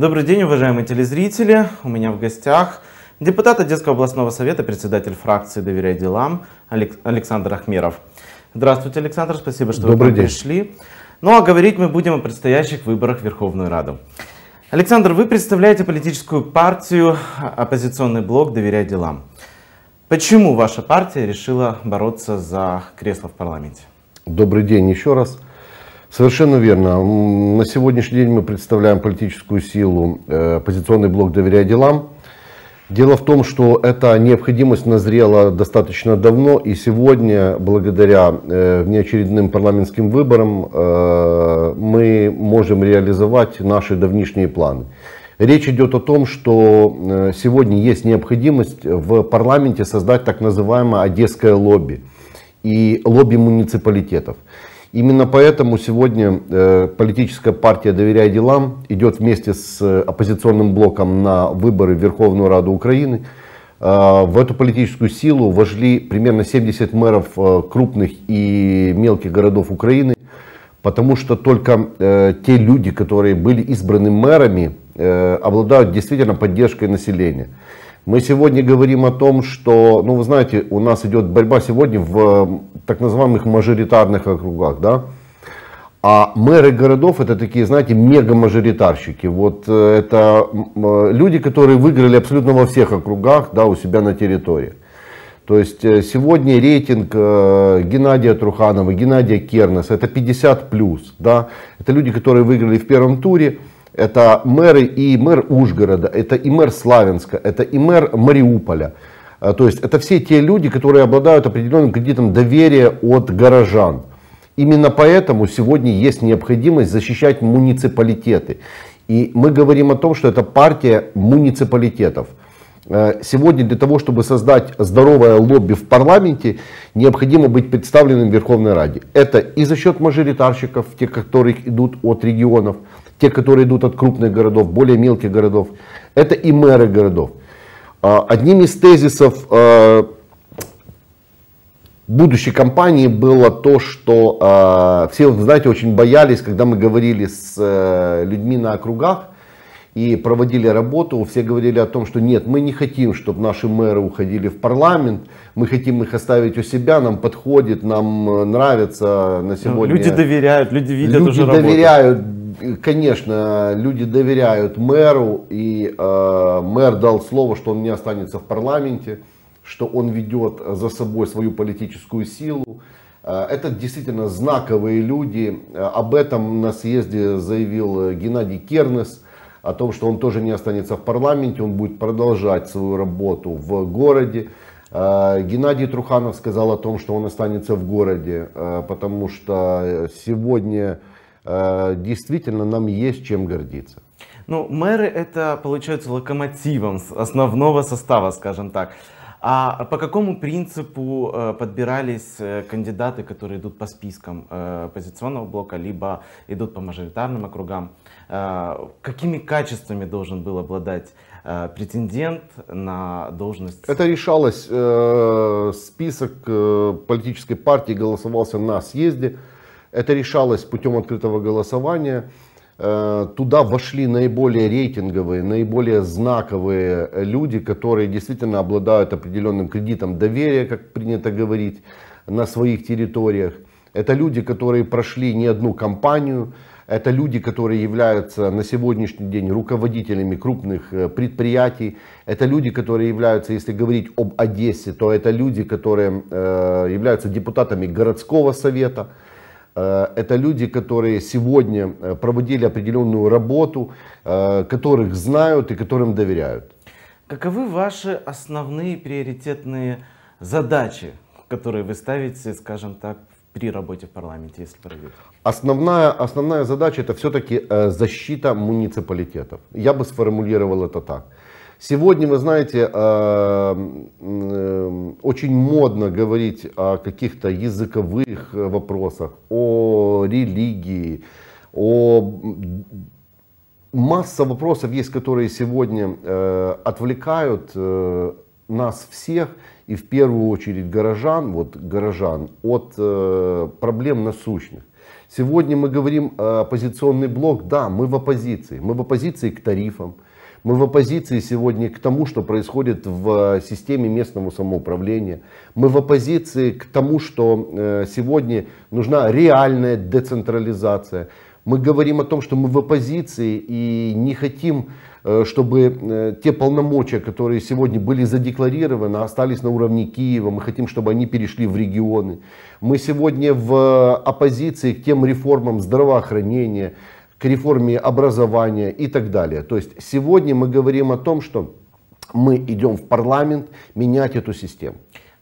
Добрый день, уважаемые телезрители. У меня в гостях депутат Одесского областного совета, председатель фракции «Доверяй делам» Александр Ахмеров. Здравствуйте, Александр. Спасибо, что Добрый вы день. пришли. Ну а говорить мы будем о предстоящих выборах в Верховную Раду. Александр, вы представляете политическую партию «Оппозиционный блок. Доверяй делам». Почему ваша партия решила бороться за кресло в парламенте? Добрый день еще раз. Совершенно верно. На сегодняшний день мы представляем политическую силу э, «Оппозиционный блок доверия делам». Дело в том, что эта необходимость назрела достаточно давно, и сегодня, благодаря э, внеочередным парламентским выборам, э, мы можем реализовать наши давнишние планы. Речь идет о том, что сегодня есть необходимость в парламенте создать так называемое одесское лобби и лобби муниципалитетов – Именно поэтому сегодня э, политическая партия «Доверяй делам» идет вместе с э, оппозиционным блоком на выборы в Верховную Раду Украины. Э, в эту политическую силу вошли примерно 70 мэров крупных и мелких городов Украины, потому что только те люди, которые были избраны мэрами, обладают действительно поддержкой населения. Мы сегодня говорим о том, что, ну вы знаете, у нас идет борьба сегодня в э, так называемых мажоритарных округах, да? А мэры городов это такие, знаете, мега-мажоритарщики. Вот э, это э, люди, которые выиграли абсолютно во всех округах, да, у себя на территории. То есть сегодня рейтинг Геннадия Труханова, Геннадия Кернеса это 50 плюс, да, это люди, которые выиграли в первом туре, это мэры и мэр Ужгорода, это и мэр Славянска, это и мэр Мариуполя. А, то есть это все те люди, которые обладают определенным кредитом доверия от горожан. Именно поэтому сегодня есть необходимость защищать муниципалитеты. И мы говорим о том, что это партия муниципалитетов. А, сегодня для того, чтобы создать здоровое лобби в парламенте, необходимо быть представленным в Верховной Раде. Это и за счет мажоритарщиков, тех, которых идут от регионов, те, которые идут от крупных городов, более мелких городов, это и мэры городов. А, одним из тезисов а, будущей кампании было то, что а, все, знаете, очень боялись, когда мы говорили с э, людьми на округах, и проводили работу, все говорили о том, что нет, мы не хотим, чтобы наши мэры уходили в парламент, мы хотим их оставить у себя, нам подходит, нам э, нравится на ну, сегодня. Люди доверяют, люди видят люди уже работу. Люди доверяют, конечно, люди доверяют мэру, и э, мэр дал слово, что он не останется в парламенте, что он ведет за собой свою политическую силу. Э, это действительно знаковые люди. Э, об этом на съезде заявил Геннадий Кернес – о том, что он тоже не останется в парламенте, он будет продолжать свою работу в городе. А, Геннадий Труханов сказал о том, что он останется в городе, а, потому что сегодня а, действительно нам есть чем гордиться. Ну, мэры это, получается, локомотивом основного состава, скажем так. А по какому принципу э, подбирались э, кандидаты, которые идут по спискам э, оппозиционного блока, либо идут по мажоритарным округам? А, какими качествами должен был обладать а, претендент на должность? Это решалось, э, список э, политической партии голосовался на съезде, это решалось путем открытого голосования. Э, туда вошли наиболее рейтинговые, наиболее знаковые люди, которые действительно обладают определенным кредитом доверия, как принято говорить, на своих территориях. Это люди, которые прошли не одну кампанию, это люди, которые являются на сегодняшний день руководителями крупных э, предприятий. Это люди, которые являются, если говорить об Одессе, то это люди, которые э, являются депутатами городского совета. Э, это люди, которые сегодня проводили определенную работу, которых знают и которым доверяют. Каковы ваши основные приоритетные задачи, которые вы ставите, скажем так, при работе в парламенте, если пройдет? Основная, основная задача это все-таки э, защита муниципалитетов. Я бы сформулировал это так. Сегодня, вы знаете, э, э, очень модно говорить о каких-то языковых вопросах, о религии, о масса вопросов есть, которые сегодня отвлекают нас всех и в первую очередь горожан, вот горожан от э, проблем насущных. Сегодня мы говорим э, оппозиционный блок, да, мы в оппозиции, мы в оппозиции к тарифам, мы в оппозиции сегодня к тому, что происходит в э, системе местного самоуправления. Мы в оппозиции к тому, что э, сегодня нужна реальная децентрализация. Мы говорим о том, что мы в оппозиции и не хотим, э, чтобы э, те полномочия, которые сегодня были задекларированы, остались на уровне Киева. Мы хотим, чтобы они перешли в регионы. Мы сегодня в оппозиции к тем реформам здравоохранения, к реформе образования и так далее. То есть сегодня мы говорим о том, что мы идем в парламент менять эту систему.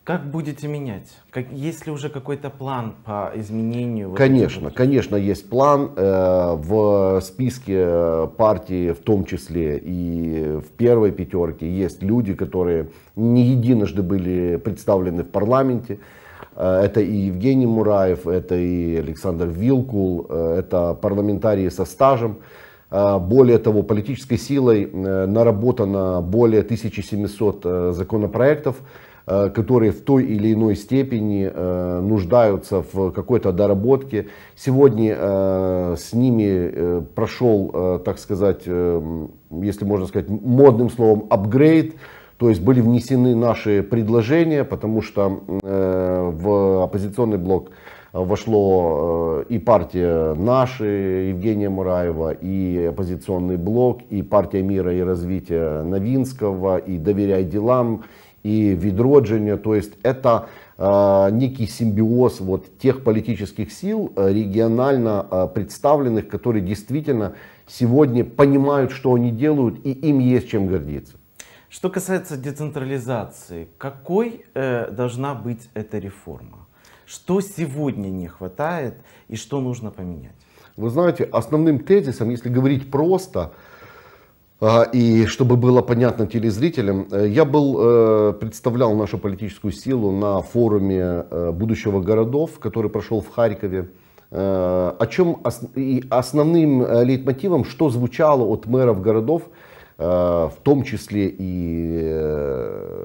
Как будете менять? Как, есть ли уже какой-то план по изменению? Конечно, конечно, есть план. Э, в списке э, партии, в том числе и в первой пятерке, есть люди, которые не единожды были представлены в парламенте. Э, это и Евгений Мураев, это и Александр Вилкул, это парламентарии со стажем. Более того, политической силой наработано более 1700 законопроектов, Э, которые в той или иной степени э, нуждаются в какой-то доработке. Сегодня э, с ними прошел, так сказать, если можно сказать модным словом, апгрейд, то есть были внесены наши предложения, потому что в оппозиционный блок вошло и партия «Наши» Евгения Мураева, и оппозиционный блок, и партия «Мира и развития» Новинского, и «Доверяй делам», и і відродження. Тобто, це а, некий симбиоз вот тех политических сил, э, регионально а, представленных, которые действительно сегодня понимают, что они делают, и им есть чем гордиться. Что касается децентрализации, какой э, должна быть эта реформа? Что сегодня не хватает и что нужно поменять? Вы знаете, основным тезисом, если говорить просто, и чтобы было понятно телезрителям, э, я был, э, представлял нашу политическую силу на форуме э, будущего городов, который прошел в Харькове. О чем и основным лейтмотивом, что звучало от мэров городов, в том числе и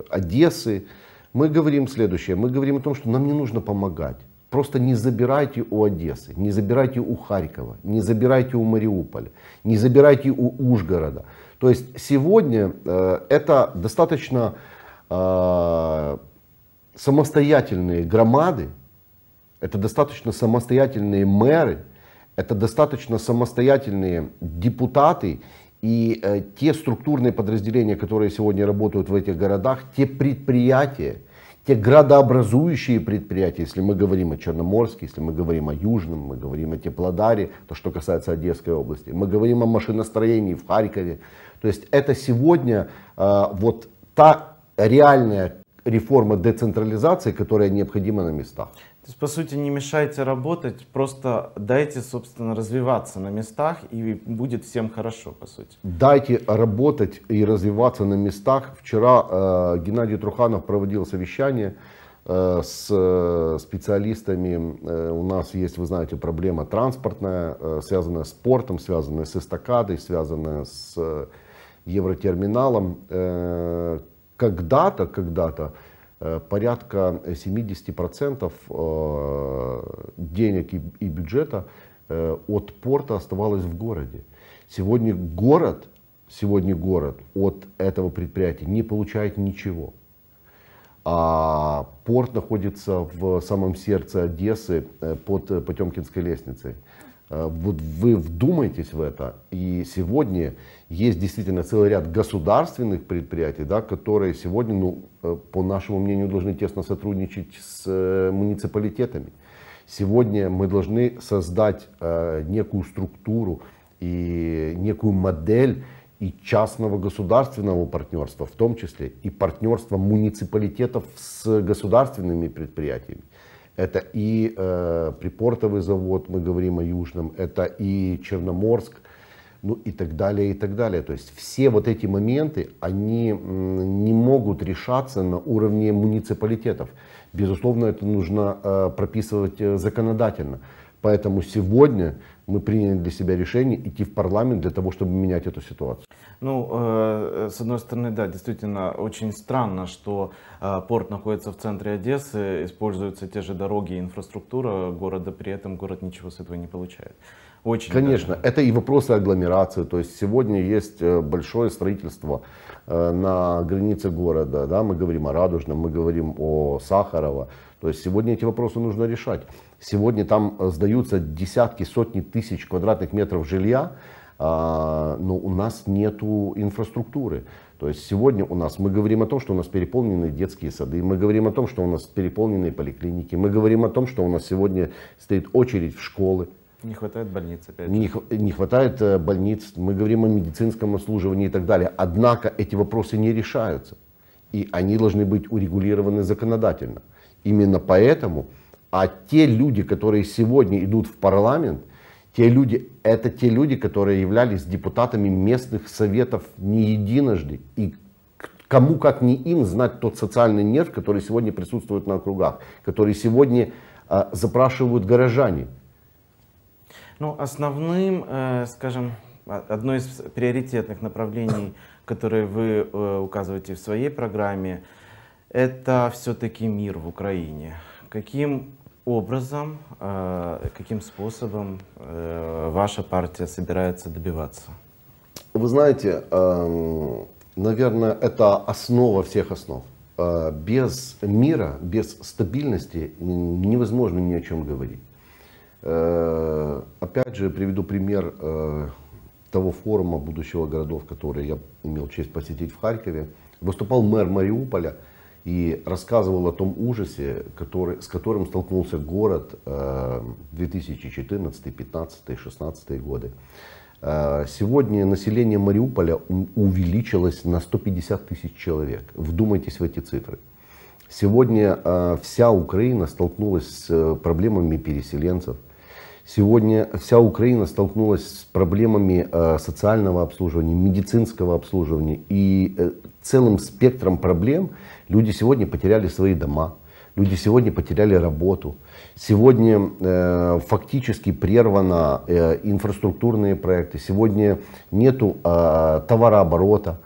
Одессы, мы говорим следующее, мы говорим о том, что нам не нужно помогать. Просто не забирайте у Одессы, не забирайте у Харькова, не забирайте у Мариуполя, не забирайте у Ужгорода. То есть сегодня э, это достаточно э, самостоятельные громады, это достаточно самостоятельные мэры, это достаточно самостоятельные депутаты и э, те структурные подразделения, которые сегодня работают в этих городах, те предприятия, те градообразующие предприятия, если мы говорим о Черноморске, если мы говорим о Южном, мы говорим о Теплодаре, то что касается Одесской области, мы говорим о машиностроении в Харькове. То есть это сегодня э, вот та реальная реформа децентрализации, которая необходима на местах. То есть, по сути, не мешайте работать, просто дайте, собственно, развиваться на местах, и будет всем хорошо, по сути. Дайте работать и развиваться на местах. Вчера э, Геннадий Труханов проводил совещание э, с э, специалистами. Э, у нас есть, вы знаете, проблема транспортная, э, связанная с портом, связанная с эстакадой, связанная с э, евротерминалом. Э, когда-то, когда-то Э, порядка 70% э, денег и бюджета э, от порта оставалось в городе. Сегодня город, сегодня город от этого предприятия не получает ничего. А порт находится в самом сердце Одессы под Потемкинской лестницей. Э, вот вы вдумайтесь в это. И сегодня есть действительно целый ряд государственных предприятий, да, которые сегодня, ну, э, по нашему мнению, должны тесно сотрудничать с э, муниципалитетами. Сегодня мы должны создать некую структуру и некую модель и частного государственного партнерства в том числе, и партнерства муниципалитетов с государственными предприятиями это и э, припортовый завод, мы говорим о Южном, это и Черноморск, ну и так далее, и так далее. То есть все вот эти моменты, они не могут решаться на уровне муниципалитетов. Безусловно, это нужно э, прописывать э, законодательно. Поэтому сегодня мы приняли для себя решение идти в парламент для того, чтобы менять эту ситуацию. Ну, э, э, с одной стороны, да, действительно очень странно, что э, порт находится в центре Одессы, используются те же дороги и инфраструктура города, при этом город ничего с этого не получает. Очень. Конечно, это и вопросы агломерации. То есть сегодня есть э, большое строительство э, на границе города. Да? Мы говорим о Радужном, мы говорим о Сахарово. То есть сегодня эти вопросы нужно решать. Сегодня там э, сдаются десятки, сотни тысяч квадратных метров жилья, а, но у нас нет инфраструктуры. То есть сегодня у нас, мы говорим о том, что у нас переполнены детские сады, мы говорим о том, что у нас переполнены поликлиники, мы говорим о том, что у нас сегодня стоит очередь в школы. Не хватает больниц опять. Не, не хватает э, больниц, мы говорим о медицинском обслуживании и так далее. Однако эти вопросы не решаются, и они должны быть урегулированы законодательно. Именно поэтому, а те люди, которые сегодня идут в парламент, те люди, это те люди, которые являлись депутатами местных советов не единожды. И кому как не им знать тот социальный нерв, который сегодня присутствует на округах, который сегодня э, запрашивают горожане. Ну, основным, э, скажем, одно из приоритетных направлений, которые вы э, указываете в своей программе, это все-таки мир в Украине. Каким образом, э, каким способом ваша партия собирается добиваться? Вы знаете, эм, наверное, это основа всех основ. Без мира, без стабильности невозможно ни о чем говорить. Э, опять же, приведу пример э, того форума будущего городов, который я имел честь посетить в Харькове. Выступал мэр Мариуполя и рассказывал о том ужасе, который, с которым столкнулся город 2014, 2015, 2016 годы. Э, сегодня население Мариуполя увеличилось на 150 тысяч человек. Вдумайтесь в эти цифры. Сегодня вся Украина столкнулась с проблемами переселенцев – Сегодня вся Украина столкнулась с проблемами э, социального обслуживания, медицинского обслуживания и э, целым спектром проблем. Люди сегодня потеряли свои дома, люди сегодня потеряли работу. Сегодня э, фактически прерваны инфраструктурные проекты, сегодня нет э, товарооборота.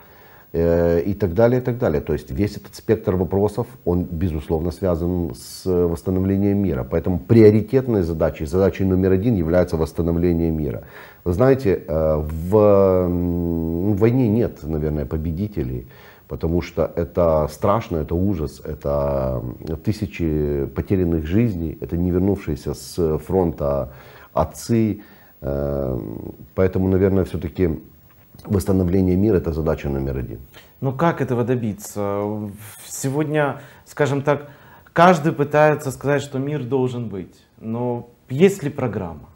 Э, и так далее, и так далее. То есть весь этот спектр вопросов, он, безусловно, связан с восстановлением мира. Поэтому приоритетной задачей, задачей номер один является восстановление мира. Вы знаете, э, в войне нет, наверное, победителей, потому что это страшно, это ужас, это тысячи потерянных жизней, это не вернувшиеся с фронта отцы. Э, поэтому, наверное, все-таки восстановление мира – это задача номер один. Но как этого добиться? Сегодня, скажем так, каждый пытается сказать, что мир должен быть. Но есть ли программа?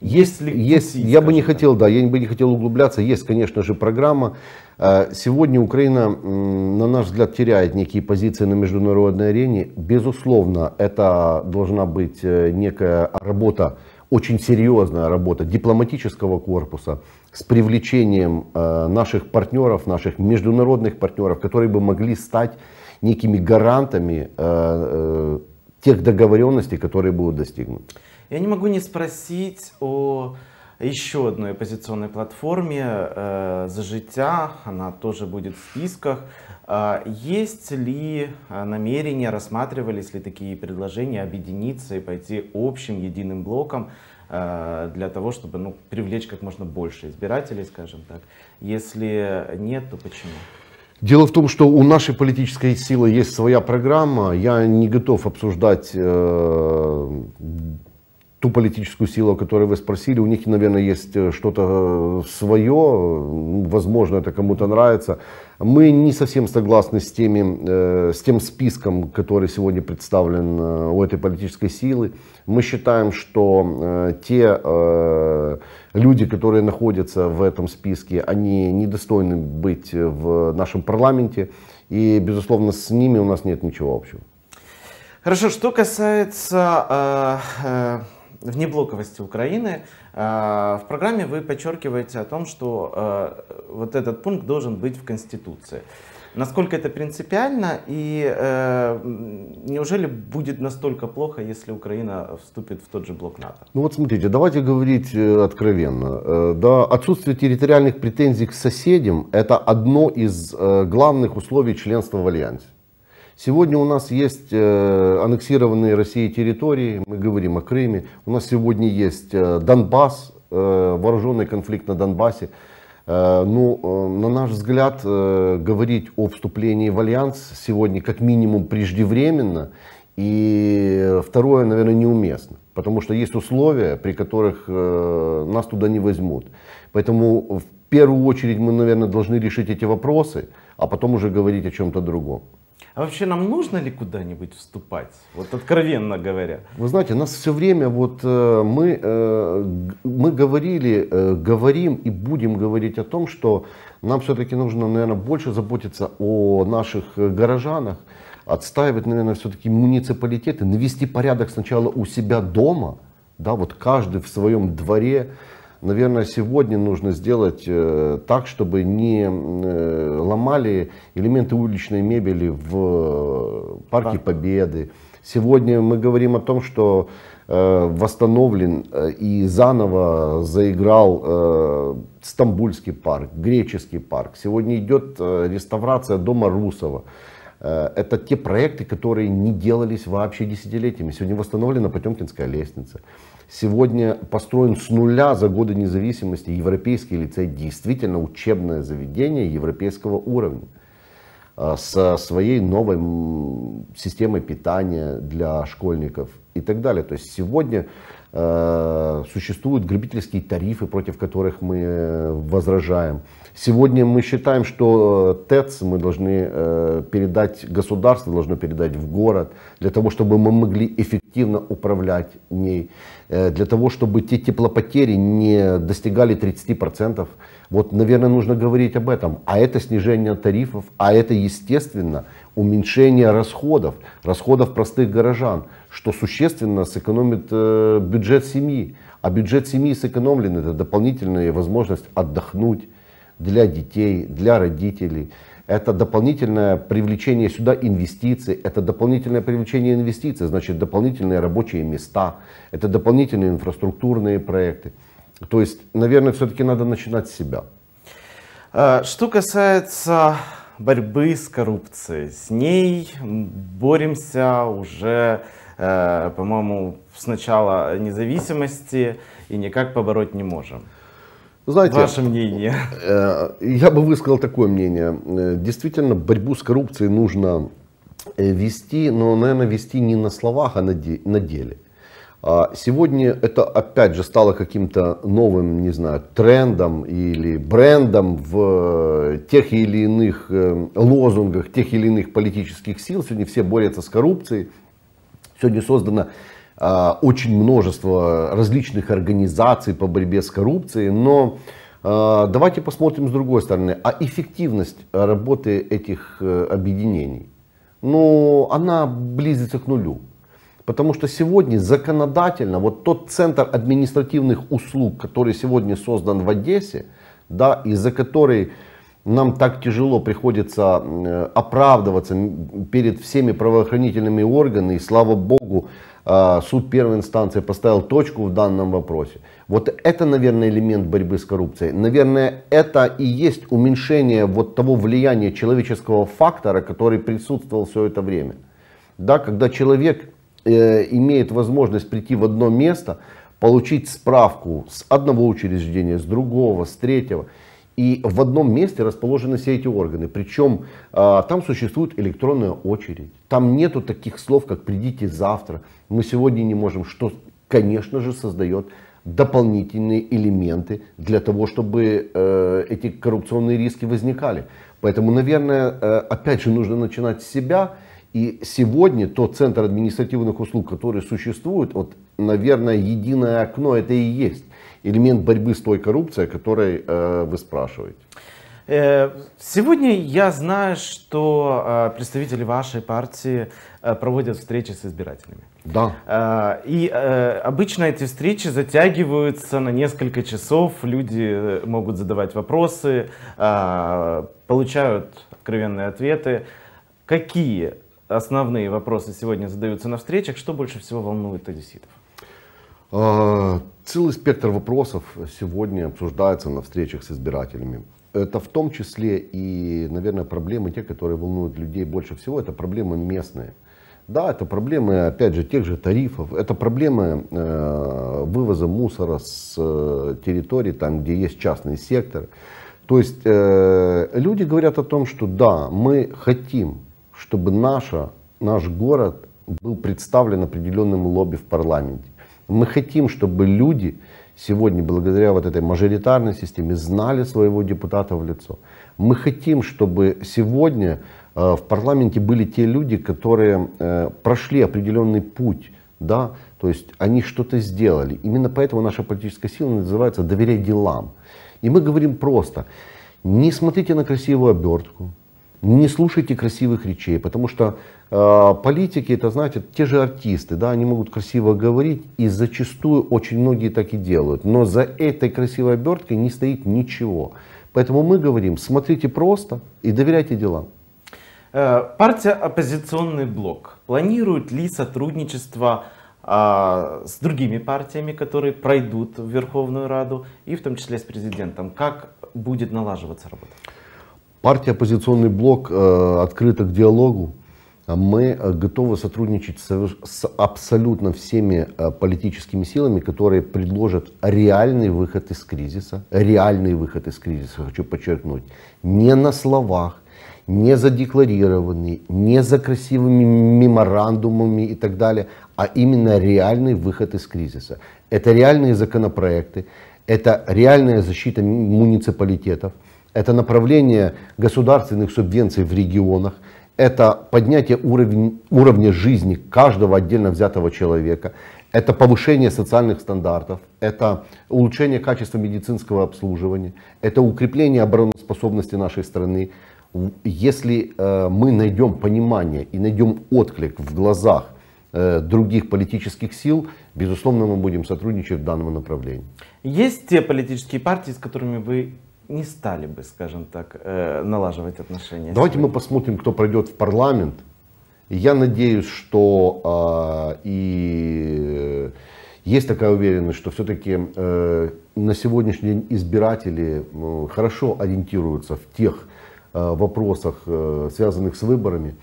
Есть, ли есть, пути, я бы не так. хотел, да, я бы не хотел углубляться. Есть, конечно же, программа. Э, сегодня Украина, на наш взгляд, теряет некие позиции на международной арене. Безусловно, это должна быть э, некая работа, очень серьезная работа дипломатического корпуса, с привлечением э, наших партнеров, наших международных партнеров, которые бы могли стать некими гарантами э, э, тех договоренностей, которые будут достигнуты. Я не могу не спросить о еще одной оппозиционной платформе э, «За життя». Она тоже будет в списках. А, есть ли а, намерения, рассматривались ли такие предложения объединиться и пойти общим единым блоком а, для того, чтобы ну, привлечь как можно больше избирателей, скажем так? Если нет, то почему? Дело в том, что у нашей политической силы есть своя программа. Я не готов обсуждать э, ту политическую силу, о которой вы спросили, у них, наверное, есть э, что-то э, свое, возможно, это кому-то нравится. Мы не совсем согласны с, теми, э, с тем списком, который сегодня представлен у этой политической силы. Мы считаем, что те люди, которые находятся в этом списке, они недостойны быть в нашем парламенте, и, безусловно, с ними у нас нет ничего общего. Хорошо, что касается... Э, э внеблоковости Украины. Э, в программе вы подчеркиваете о том, что э, вот этот пункт должен быть в Конституции. Насколько это принципиально и э, неужели будет настолько плохо, если Украина вступит в тот же блок НАТО? Ну вот смотрите, давайте говорить э, откровенно. Да, отсутствие территориальных претензий к соседям – это одно из главных условий членства в Альянсе. Сегодня у нас есть э, аннексированные Россией территории, мы говорим о Крыме, у нас сегодня есть э, Донбасс, э, вооруженный конфликт на Донбассе. Ну, на наш взгляд, говорить о вступлении в альянс сегодня как минимум преждевременно и второе, наверное, неуместно, потому что есть условия, при которых нас туда не возьмут. Поэтому в первую очередь мы, наверное, должны решить эти вопросы, а потом уже говорить о чем-то другом. А вообще нам нужно ли куда-нибудь вступать? Вот откровенно говоря. Вы знаете, нас все время вот э, мы, э, мы говорили, э, говорим и будем говорить о том, что нам все-таки нужно, наверное, больше заботиться о наших горожанах, отстаивать, наверное, все-таки муниципалитеты, навести порядок сначала у себя дома, да, вот каждый в своем дворе, наверное, сегодня нужно сделать э, так, чтобы не э, ломали элементы уличной мебели в э, Парке да. Победы. Сегодня мы говорим о том, что восстановлен и заново заиграл Стамбульский парк, Греческий парк. Сегодня идет реставрация дома Русова. Это те проекты, которые не делались вообще десятилетиями. Сегодня восстановлена Потемкинская лестница сегодня построен с нуля за годы независимости. Европейский лицей действительно учебное заведение европейского уровня а, со своей новой системой питания для школьников и так далее. То есть сегодня э, существуют грабительские тарифы, против которых мы э, возражаем. Сегодня мы считаем, что э, ТЭЦ мы должны передать, государство должно передать в город, для того, чтобы мы могли эффективно управлять ней. Э, для того, чтобы те теплопотери не достигали 30%. Вот, наверное, нужно говорить об этом. А это снижение тарифов, а это, естественно, уменьшение расходов, расходов простых горожан, что существенно сэкономит э, бюджет семьи. А бюджет семьи сэкономлен, это дополнительная возможность отдохнуть для детей, для родителей это дополнительное привлечение сюда инвестиций, это дополнительное привлечение инвестиций, значит дополнительные рабочие места, это дополнительные инфраструктурные проекты. То есть, наверное, все-таки надо начинать с себя. Э, что касается борьбы с коррупцией, с ней боремся уже, э, по-моему, с начала независимости и никак побороть не можем. Знаете, Ваше мнение. Э, я бы высказал такое мнение. Э, действительно, борьбу с коррупцией нужно э, вести, но, наверное, вести не на словах, а на деле. А сегодня это опять же стало каким-то новым, не знаю, трендом или брендом в тех или иных лозунгах, тех или иных политических сил. Сегодня все борются с коррупцией. Сегодня создана а, очень множество различных организаций по борьбе с коррупцией, но а, давайте посмотрим с другой стороны, а эффективность работы этих э, объединений, ну, она близится к нулю. Потому что сегодня законодательно вот тот центр административных услуг, который сегодня создан в Одессе, да, из-за которой нам так тяжело приходится оправдываться перед всеми правоохранительными органами, и слава богу, а, суд первой инстанции поставил точку в данном вопросе. Вот это, наверное, элемент борьбы с коррупцией. Наверное, это и есть уменьшение вот того влияния человеческого фактора, который присутствовал все это время. Да, когда человек э, имеет возможность прийти в одно место, получить справку с одного учреждения, с другого, с третьего – и в одном месте расположены все эти органы. Причем э, а, там существует электронная очередь. Там нету таких слов, как придите завтра. Мы сегодня не можем, что, конечно же, создает дополнительные элементы для того, чтобы э, эти коррупционные риски возникали. Поэтому, наверное, э, опять же нужно начинать с себя. И сегодня тот центр административных услуг, который существует, вот, наверное, единое окно это и есть элемент борьбы с той коррупцией, о которой э, вы спрашиваете? Э, сегодня я знаю, что э, представители вашей партии э, проводят встречи с избирателями. Да. И обычно эти встречи затягиваются на несколько часов, люди могут задавать вопросы, получают откровенные ответы. Какие основные вопросы сегодня задаются на встречах, что больше всего волнует одесситов? А, целый спектр вопросов сегодня обсуждается на встречах с избирателями. Это в том числе и, наверное, проблемы те, которые волнуют людей больше всего, это проблемы местные. Да, это проблемы, опять же, тех же тарифов, это проблемы э, вывоза мусора с э, территорий, там, где есть частный сектор. То есть э, люди говорят о том, что да, мы хотим, чтобы наша, наш город был представлен определенным лобби в парламенте. Мы хотим, чтобы люди сегодня, благодаря вот этой мажоритарной системе, знали своего депутата в лицо. Мы хотим, чтобы сегодня э, в парламенте были те люди, которые э, прошли определенный путь, да, то есть они что-то сделали. Именно поэтому наша политическая сила называется «доверяй делам». И мы говорим просто, не смотрите на красивую обертку, не слушайте красивых речей, потому что э, политики, это, знаете, те же артисты, да, они могут красиво говорить, и зачастую очень многие так и делают, но за этой красивой оберткой не стоит ничего. Поэтому мы говорим, смотрите просто и доверяйте делам. Э, партия «Оппозиционный блок» планирует ли сотрудничество а, с другими партиями, которые пройдут в Верховную Раду, и в том числе с президентом? Как будет налаживаться работа? Партия «Оппозиционный блок» э, открыта к диалогу. А мы э, готовы сотрудничать с абсолютно всеми э, политическими силами, которые предложат реальный выход из кризиса. Реальный выход из кризиса, хочу подчеркнуть. Не на словах, не задекларированные, не за красивыми меморандумами и так далее, а именно реальный выход из кризиса. Это реальные законопроекты, это реальная защита муниципалитетов, это направление государственных субвенций в регионах, это поднятие уровень, уровня жизни каждого отдельно взятого человека, это повышение социальных стандартов, это улучшение качества медицинского обслуживания, это укрепление обороноспособности нашей страны. Если э, мы найдем понимание и найдем отклик в глазах э, других политических сил, безусловно, мы будем сотрудничать в данном направлении. Есть те политические партии, с которыми вы не стали бы, скажем так, э, налаживать отношения. Давайте мы посмотрим, кто пройдет в парламент. Я надеюсь, что э, и есть такая уверенность, что все-таки э, на сегодняшний день избиратели э, хорошо ориентируются в тех э, вопросах, э, связанных с выборами.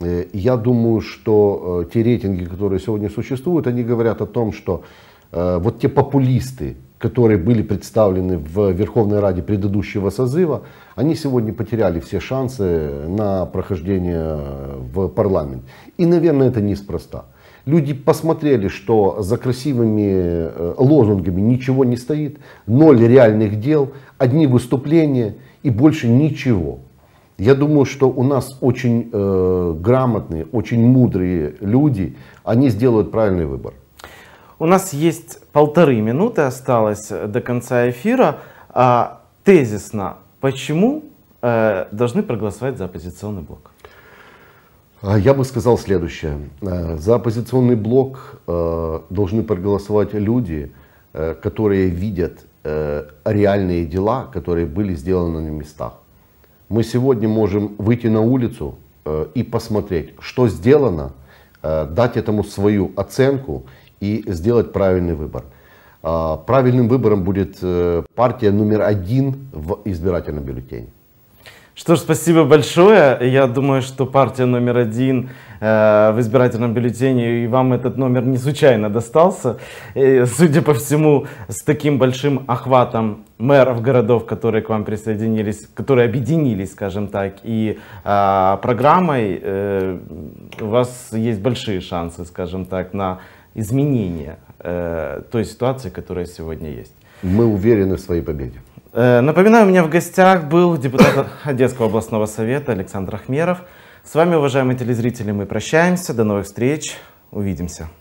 Э, я думаю, что э, те рейтинги, которые сегодня существуют, они говорят о том, что э, вот те популисты, которые были представлены в Верховной Раде предыдущего созыва, они сегодня потеряли все шансы на прохождение э, в парламент. И, наверное, это неспроста. Люди посмотрели, что за красивыми э, лозунгами ничего не стоит, ноль реальных дел, одни выступления и больше ничего. Я думаю, что у нас очень э, грамотные, очень мудрые люди, они сделают правильный выбор. У нас есть полторы минуты осталось э, до конца эфира. А, тезисно, почему э, должны проголосовать за оппозиционный блок? А, я бы сказал следующее. Э, за оппозиционный блок должны проголосовать люди, которые видят реальные дела, которые были сделаны на местах. Мы сегодня можем выйти на улицу и посмотреть, что сделано, дать этому свою оценку – и сделать правильный выбор. А, правильным выбором будет э, партия номер один в избирательном бюллетене. Что ж, спасибо большое. Я думаю, что партия номер один э, в избирательном бюллетене, и вам этот номер не случайно достался. И, судя по всему, с таким большим охватом мэров городов, которые к вам присоединились, которые объединились, скажем так, и э, программой, э, у вас есть большие шансы, скажем так, на изменения э, той ситуации, которая сегодня есть. Мы уверены в своей победе. Э, напоминаю, у меня в гостях был депутат Одесского областного совета Александр Ахмеров. С вами, уважаемые телезрители, мы прощаемся. До новых встреч. Увидимся.